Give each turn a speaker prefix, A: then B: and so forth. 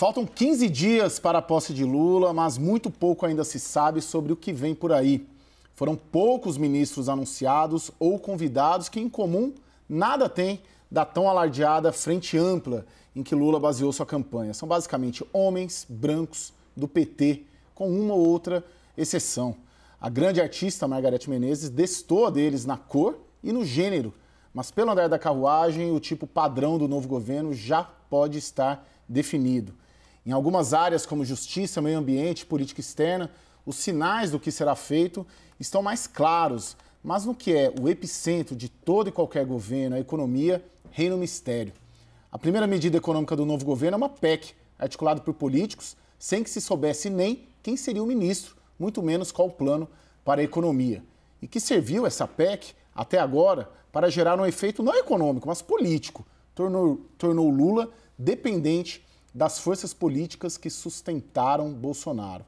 A: Faltam 15 dias para a posse de Lula, mas muito pouco ainda se sabe sobre o que vem por aí. Foram poucos ministros anunciados ou convidados que, em comum, nada têm da tão alardeada frente ampla em que Lula baseou sua campanha. São basicamente homens brancos do PT, com uma ou outra exceção. A grande artista Margareth Menezes destoa deles na cor e no gênero, mas pelo andar da carruagem, o tipo padrão do novo governo já pode estar definido. Em algumas áreas, como justiça, meio ambiente, política externa, os sinais do que será feito estão mais claros, mas no que é o epicentro de todo e qualquer governo, a economia, reina o mistério. A primeira medida econômica do novo governo é uma PEC, articulada por políticos, sem que se soubesse nem quem seria o ministro, muito menos qual o plano para a economia. E que serviu essa PEC, até agora, para gerar um efeito não econômico, mas político. Tornou, tornou Lula dependente das forças políticas que sustentaram Bolsonaro.